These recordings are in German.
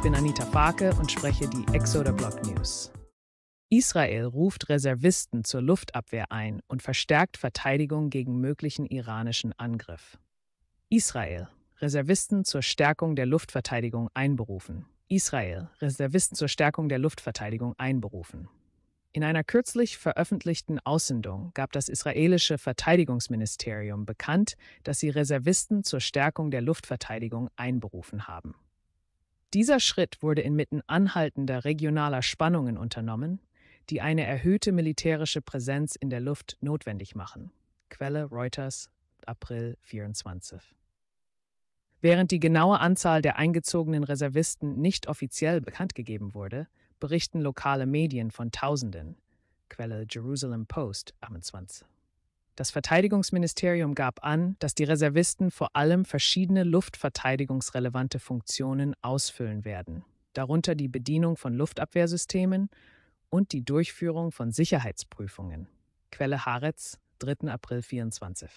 Ich bin Anita Farke und spreche die Exoder Block News. Israel ruft Reservisten zur Luftabwehr ein und verstärkt Verteidigung gegen möglichen iranischen Angriff. Israel Reservisten zur Stärkung der Luftverteidigung einberufen. Israel Reservisten zur Stärkung der Luftverteidigung einberufen. In einer kürzlich veröffentlichten Aussendung gab das israelische Verteidigungsministerium bekannt, dass sie Reservisten zur Stärkung der Luftverteidigung einberufen haben. Dieser Schritt wurde inmitten anhaltender regionaler Spannungen unternommen, die eine erhöhte militärische Präsenz in der Luft notwendig machen. Quelle Reuters, April 24. Während die genaue Anzahl der eingezogenen Reservisten nicht offiziell bekannt gegeben wurde, berichten lokale Medien von Tausenden. Quelle Jerusalem Post, 28. Das Verteidigungsministerium gab an, dass die Reservisten vor allem verschiedene luftverteidigungsrelevante Funktionen ausfüllen werden, darunter die Bedienung von Luftabwehrsystemen und die Durchführung von Sicherheitsprüfungen. Quelle Haaretz, 3. April 24.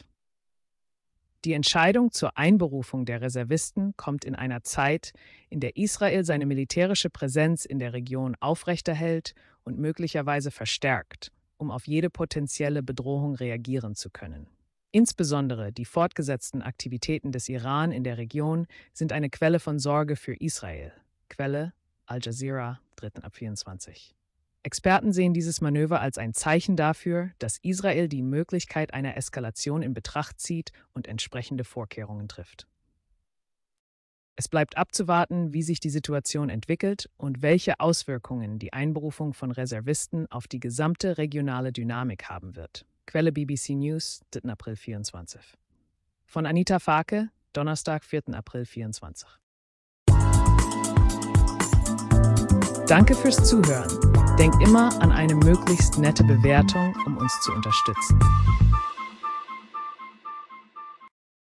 Die Entscheidung zur Einberufung der Reservisten kommt in einer Zeit, in der Israel seine militärische Präsenz in der Region aufrechterhält und möglicherweise verstärkt um auf jede potenzielle Bedrohung reagieren zu können. Insbesondere die fortgesetzten Aktivitäten des Iran in der Region sind eine Quelle von Sorge für Israel. Quelle Al Jazeera, 3. ab 24. Experten sehen dieses Manöver als ein Zeichen dafür, dass Israel die Möglichkeit einer Eskalation in Betracht zieht und entsprechende Vorkehrungen trifft. Es bleibt abzuwarten, wie sich die Situation entwickelt und welche Auswirkungen die Einberufung von Reservisten auf die gesamte regionale Dynamik haben wird. Quelle BBC News, 3. April 24. Von Anita Farke, Donnerstag, 4. April 24. Danke fürs Zuhören. Denk immer an eine möglichst nette Bewertung, um uns zu unterstützen.